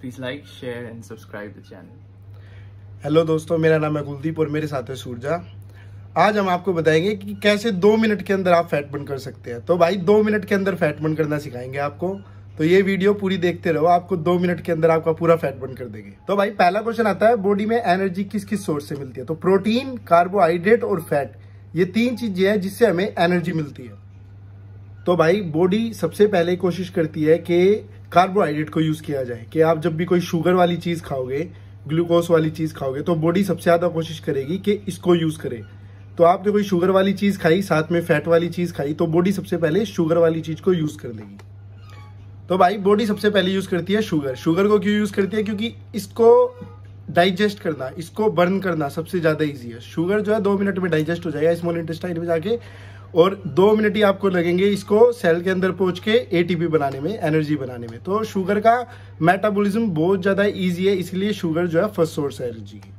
please like share and subscribe the channel hello दोस्तों मेरा नाम है कुलदीप और मेरे साथ है सूरजा आज हम आपको बताएंगे कि कैसे दो मिनट के अंदर आप फैट बर्न कर सकते हैं तो भाई दो मिनट के अंदर फैट बर्न करना सिखाएंगे आपको तो ये वीडियो पूरी देखते रहो आपको दो मिनट के अंदर आपका पूरा फैट बर्न कर देंगे तो भाई पहला क्वेश्चन आता है बॉडी में एनर्जी किस किस सोर्स से मिलती है तो प्रोटीन कार्बोहाइड्रेट और फैट ये तीन चीजें हैं जिससे हमें एनर्जी मिलती है तो भाई बॉडी सबसे पहले कोशिश करती है कि कार्बोहाइड्रेट को यूज़ किया जाए कि आप जब भी कोई शुगर वाली चीज़ खाओगे ग्लूकोज वाली चीज़ खाओगे तो बॉडी सबसे ज़्यादा कोशिश करेगी कि इसको यूज़ करे तो आपने कोई शुगर वाली चीज़ खाई साथ में फैट वाली चीज़ खाई तो बॉडी सबसे पहले शुगर वाली चीज़ को यूज़ कर लेगी तो भाई बॉडी सबसे पहले यूज़ करती है शुगर शुगर को क्यों यूज़ करती है क्योंकि इसको डाइजेस्ट करना इसको बर्न करना सबसे ज़्यादा ईजी है शुगर जो है दो मिनट में डाइजेस्ट हो जाएगा स्मॉल इंटेस्टाइन में जाके और दो मिनट ही आपको लगेंगे इसको सेल के अंदर पहुंच के एटीपी बनाने में एनर्जी बनाने में तो शुगर का मेटाबॉलिज्म बहुत ज़्यादा ईजी है इसलिए शुगर जो है फर्स्ट सोर्स है एनर्जी की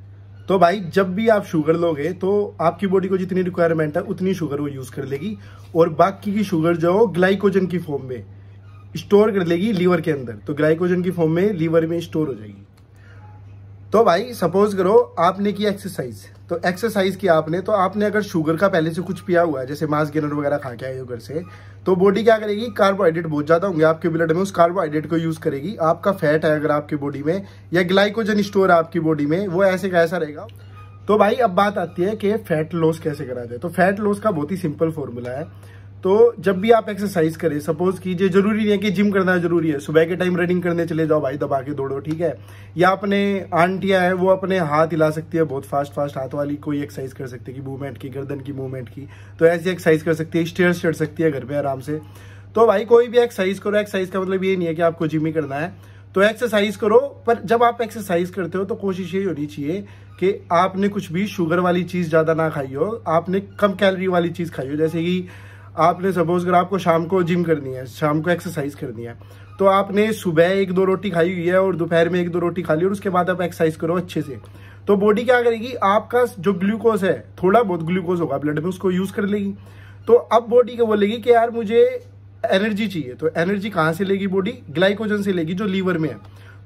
तो भाई जब भी आप शुगर लोगे तो आपकी बॉडी को जितनी रिक्वायरमेंट है उतनी शुगर वो यूज़ कर लेगी और बाकी की शुगर जो है वो ग्लाइकोजन की फॉर्म में स्टोर कर लेगी लीवर के अंदर तो ग्लाइकोजन की फॉर्म में लीवर में स्टोर हो जाएगी तो भाई सपोज करो आपने की एक्सरसाइज तो एक्सरसाइज की आपने तो आपने अगर शुगर का पहले से कुछ पिया हुआ है जैसे मांस गेनर वगैरह खा के आए हो घर से तो बॉडी क्या करेगी कार्बोहाइड्रेट बहुत ज़्यादा होंगे आपके ब्लड में उस कार्बोहाइड्रेट को यूज़ करेगी आपका फैट है अगर आपकी बॉडी में या ग्लाइकोजन स्टोर है आपकी बॉडी में वो ऐसे कैसा रहेगा तो भाई अब बात आती है कि फैट लॉस कैसे करा जाए तो फैट लॉस का बहुत ही सिंपल फॉर्मूला है तो जब भी आप एक्सरसाइज करें सपोज कीजिए जरूरी नहीं है कि जिम करना जरूरी है सुबह के टाइम रनिंग करने चले जाओ भाई दबा के दौड़ो ठीक है या अपने आंटियाँ हैं वो अपने हाथ हिला सकती है बहुत फास्ट फास्ट हाथ वाली कोई एक्सरसाइज कर सकती है कि मूवमेंट की गर्दन की मूवमेंट की तो ऐसी एक्सरसाइज कर सकती है स्टेयर्स चढ़ सकती है घर पर आराम से तो भाई कोई भी एक्सरसाइज करो एक्सरसाइज का मतलब ये नहीं है कि आपको जिम ही करना है तो एक्सरसाइज करो पर जब आप एक्सरसाइज करते हो तो कोशिश यही होनी चाहिए कि आपने कुछ भी शुगर वाली चीज़ ज़्यादा ना खाई हो आपने कम कैलरी वाली चीज़ खाई हो जैसे कि आपने सपोज अगर आपको शाम को जिम करनी है शाम को एक्सरसाइज करनी है तो आपने सुबह एक दो रोटी खाई हुई है और दोपहर में एक दो रोटी खा ली और उसके बाद आप एक्सरसाइज करो अच्छे से तो बॉडी क्या करेगी आपका जो ग्लूकोज है थोड़ा बहुत ग्लूकोज होगा ब्लड में उसको यूज कर लेगी तो अब बॉडी क्या बोलेगी कि यार मुझे एनर्जी चाहिए तो एनर्जी कहाँ से लेगी बॉडी ग्लाइकोजन से लेगी जो लीवर में है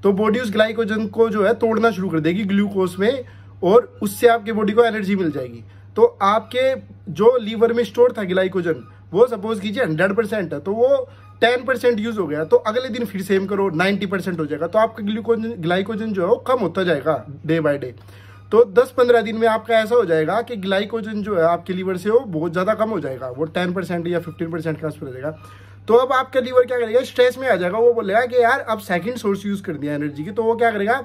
तो बॉडी उस ग्लाइकोजन को जो है तोड़ना शुरू कर देगी ग्लूकोज में और उससे आपके बॉडी को एनर्जी मिल जाएगी तो आपके जो लीवर में स्टोर था ग्लाइकोजन वो सपोज कीजिए हंड्रेड परसेंट है तो वो टेन परसेंट यूज हो गया तो अगले दिन फिर सेम करो नाइन्टी परसेंट हो जाएगा तो आपका ग्लूकोजन ग्लाइकोजन जो है वो कम होता जाएगा डे बाय डे तो 10-15 दिन में आपका ऐसा हो जाएगा कि ग्लाइकोजन जो है आपके लीवर से वो बहुत ज़्यादा कम हो जाएगा वो 10 परसेंट या 15 परसेंट के आसपास हो जाएगा तो अब आपका लीवर क्या करेगा स्ट्रेस में आ जाएगा वो बोलेगा कि यार अब सेकंड सोर्स यूज़ कर दिया एनर्जी की तो वो क्या करेगा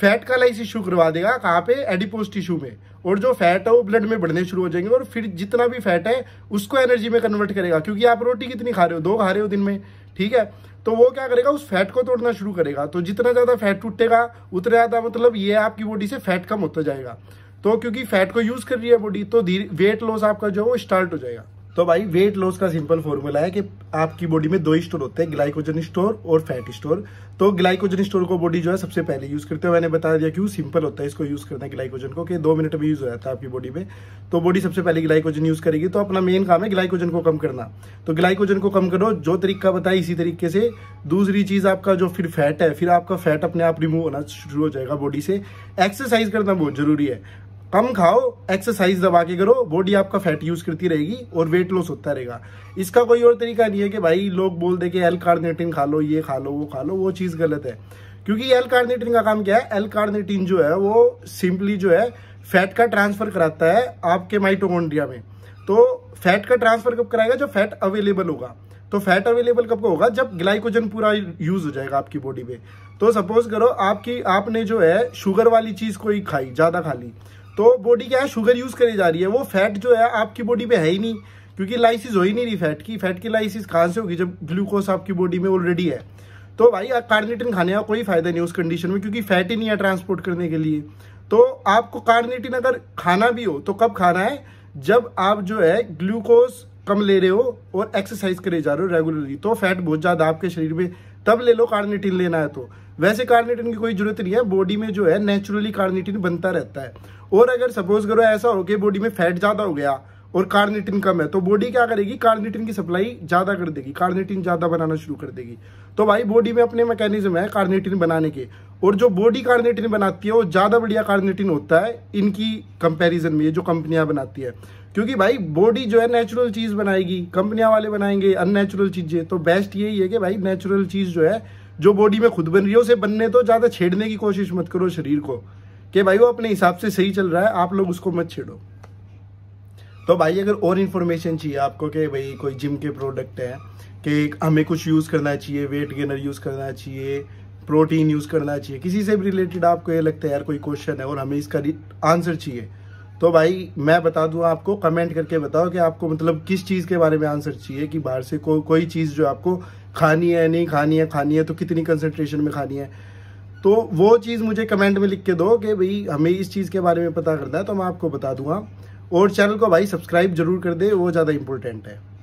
फैट का लाइस इशू करवा देगा कहाँ पे एडिपोस्ट टिश्यू में और जो फैट है वो ब्लड में बढ़ने शुरू हो जाएंगे और फिर जितना भी फैट है उसको एनर्जी में कन्वर्ट करेगा क्योंकि आप रोटी कितनी खा रहे हो दो खा रहे हो दिन में ठीक है तो वो क्या करेगा उस फैट को तोड़ना शुरू करेगा तो जितना ज़्यादा फैट टूटेगा उतना ज़्यादा मतलब ये आपकी बॉडी से फैट कम होता जाएगा तो क्योंकि फैट को यूज़ कर रही है बॉडी तो वेट लॉस आपका जो है वो स्टार्ट हो जाएगा तो भाई वेट लॉस का सिंपल फॉर्मूला है कि आपकी बॉडी में दो स्टोर होते हैं ग्लाइकोजन स्टोर और फैट स्टोर तो ग्लाइकोजन स्टोर को बॉडी जो है सबसे पहले यूज करते हैं मैंने बता दिया क्यों सिंपल होता है इसको यूज करते हैं ग्लाइकोजन को कि दो मिनट में यूज हो जाता है आपकी बॉडी में तो बॉडी सबसे पहले ग्लाइकोजन यूज करेगी तो अपना मेन काम है ग्लाइकोजन को कम करना तो ग्लाइकोजन को कम करो जो तरीका बताया इसी तरीके से दूसरी चीज आपका जो फिर फैट है फिर आपका फैट अपने आप रिमूव होना शुरू हो जाएगा बॉडी से एक्सरसाइज करना बहुत जरूरी है कम खाओ एक्सरसाइज दबा के करो बॉडी आपका फैट यूज करती रहेगी और वेट लॉस होता रहेगा इसका कोई और तरीका नहीं है कि भाई लोग बोल दे कि एल कार्नेटिन खा लो ये खा लो वो खा लो वो चीज़ गलत है क्योंकि एल कार्नेटिन का काम क्या है एल कार्नेटिन जो है वो सिंपली जो है फैट का ट्रांसफर कराता है आपके माइटोकॉन्ड्रिया में तो फैट का ट्रांसफर कब कराएगा जब फैट अवेलेबल होगा तो फैट अवेलेबल कब का होगा जब ग्लाइकोजन पूरा यूज हो जाएगा आपकी बॉडी में तो सपोज करो आपकी आपने जो है शुगर वाली चीज कोई खाई ज्यादा खा ली तो बॉडी क्या है शुगर यूज करी जा रही है वो फैट जो है आपकी बॉडी में है ही नहीं क्योंकि लाइसिस हो ही नहीं रही फैट की फैट की लाइसिस कहाँ से होगी जब ग्लूकोज आपकी बॉडी में ऑलरेडी है तो भाई कार्निटिन खाने का कोई फायदा नहीं उस कंडीशन में क्योंकि फैट ही नहीं है ट्रांसपोर्ट करने के लिए तो आपको कार्निटिन अगर खाना भी हो तो कब खाना है जब आप जो है ग्लूकोज कम ले रहे हो और एक्सरसाइज करे जा रहे हो रेगुलरली तो फैट बहुत ज़्यादा आपके शरीर में तब ले लो कार्निटिन लेना है तो वैसे कार्निटिन की कोई जरूरत नहीं है बॉडी में जो है नेचुरली कार्निटिन बनता रहता है और अगर सपोज करो ऐसा हो गया बॉडी में फैट ज़्यादा हो गया और कार्निटिन कम है तो बॉडी क्या करेगी कार्निटिन की सप्लाई ज़्यादा कर देगी कार्निटिन ज़्यादा बनाना शुरू कर देगी तो भाई बॉडी में अपने मैकेनिज्म है कार्निटिन बनाने के और जो बॉडी कार्निटिन बनाती है वो ज़्यादा बढ़िया कार्निटिन होता है इनकी कंपैरिजन में ये जो कंपनियां बनाती है क्योंकि भाई बॉडी जो है नेचुरल चीज़ बनाएगी कंपनियां वाले बनाएंगे अननेचुरल चीज़ें तो बेस्ट यही है कि भाई नेचुरल चीज़ जो है जो बॉडी में खुद बन रही है उसे बनने तो ज़्यादा छेड़ने की कोशिश मत करो शरीर को कि भाई वो अपने हिसाब से सही चल रहा है आप लोग उसको मत छेड़ो तो भाई अगर और इन्फॉर्मेशन चाहिए आपको कि भाई कोई जिम के प्रोडक्ट है कि हमें कुछ यूज़ करना चाहिए वेट गेनर यूज़ करना चाहिए प्रोटीन यूज़ करना चाहिए किसी से भी रिलेटेड आपको ये लगता है यार कोई क्वेश्चन है और हमें इसका आंसर चाहिए तो भाई मैं बता दूँ आपको कमेंट करके बताओ कि आपको मतलब किस चीज़ के बारे में आंसर चाहिए कि बाहर से को, कोई चीज़ जो आपको खानी है नहीं खानी है खानी है तो कितनी कंसनट्रेशन में खानी है तो वो चीज़ मुझे कमेंट में लिख के दो कि भाई हमें इस चीज़ के बारे में पता करना है तो मैं आपको बता दूंगा और चैनल को भाई सब्सक्राइब जरूर कर दे वो ज़्यादा इंपॉर्टेंट है